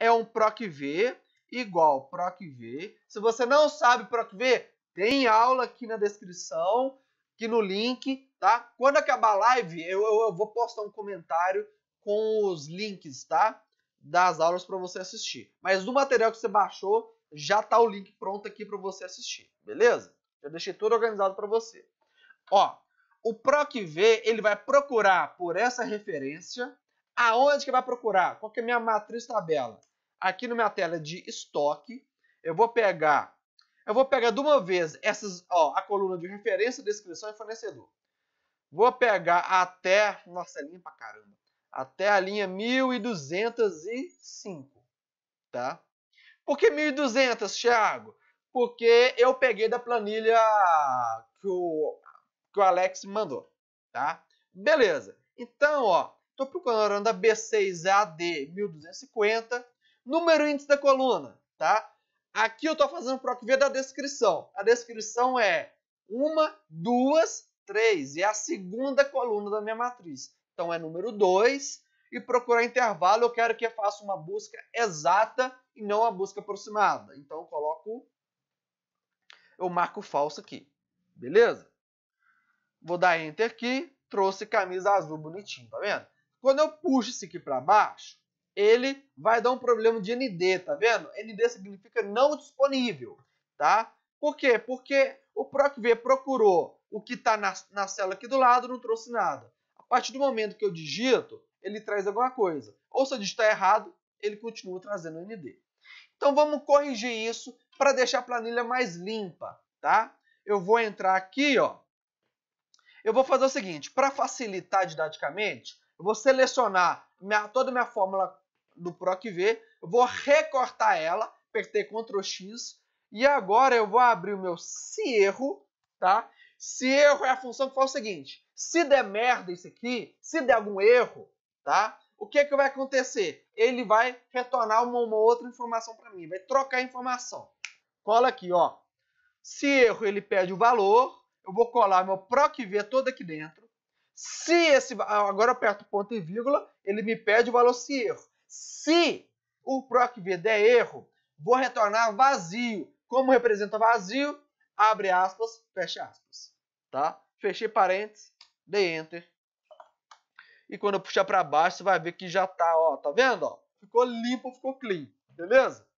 é um PROC V igual PROC V. Se você não sabe PROC V, tem aula aqui na descrição, aqui no link, tá? Quando acabar a live, eu, eu, eu vou postar um comentário com os links, tá? Das aulas para você assistir. Mas do material que você baixou, já tá o link pronto aqui para você assistir, beleza? Já deixei tudo organizado para você. Ó, o PROC-V, ele vai procurar por essa referência. Aonde que vai procurar? Qual que é a minha matriz tabela? aqui na minha tela de estoque. Eu vou pegar, eu vou pegar de uma vez essas, ó, a coluna de referência, descrição e fornecedor. Vou pegar até, nossa, é linha pra caramba, até a linha 1205, tá? Por que 1200, Thiago? Porque eu peguei da planilha que o, que o Alex me mandou, tá? Beleza. Então, ó, tô procurando a B6AD 1250, número índice da coluna, tá? Aqui eu estou fazendo para ver da descrição. A descrição é uma, duas, três. é a segunda coluna da minha matriz. Então é número 2. E procurar intervalo, eu quero que eu faça uma busca exata e não a busca aproximada. Então eu coloco. Eu marco falso aqui. Beleza? Vou dar enter aqui. Trouxe camisa azul bonitinho, tá vendo? Quando eu puxo isso aqui para baixo, ele vai dar um problema de ND, tá vendo? ND significa não disponível, tá? Por quê? Porque o PROCV procurou o que está na, na célula aqui do lado, não trouxe nada. A partir do momento que eu digito, ele traz alguma coisa. Ou se eu digitar errado, ele continua trazendo ND. Então vamos corrigir isso para deixar a planilha mais limpa, tá? Eu vou entrar aqui, ó. Eu vou fazer o seguinte, para facilitar didaticamente, eu vou selecionar minha, toda a minha fórmula do PROC-V, vou recortar ela, apertei Ctrl X, e agora eu vou abrir o meu se erro, tá? Se erro é a função que faz o seguinte, se der merda isso aqui, se der algum erro, tá? O que, é que vai acontecer? Ele vai retornar uma, uma outra informação para mim, vai trocar a informação. Cola aqui, ó. Se erro, ele pede o valor, eu vou colar meu PROC-V todo aqui dentro. Se esse ah, agora aperto ponto e vírgula, ele me pede o valor se erro. Se o PROC-V der erro, vou retornar vazio. Como representa vazio? Abre aspas, fecha aspas. Tá? Fechei parênteses, dei enter. E quando eu puxar para baixo, você vai ver que já tá, ó, tá vendo? Ó? Ficou limpo, ficou clean. Beleza?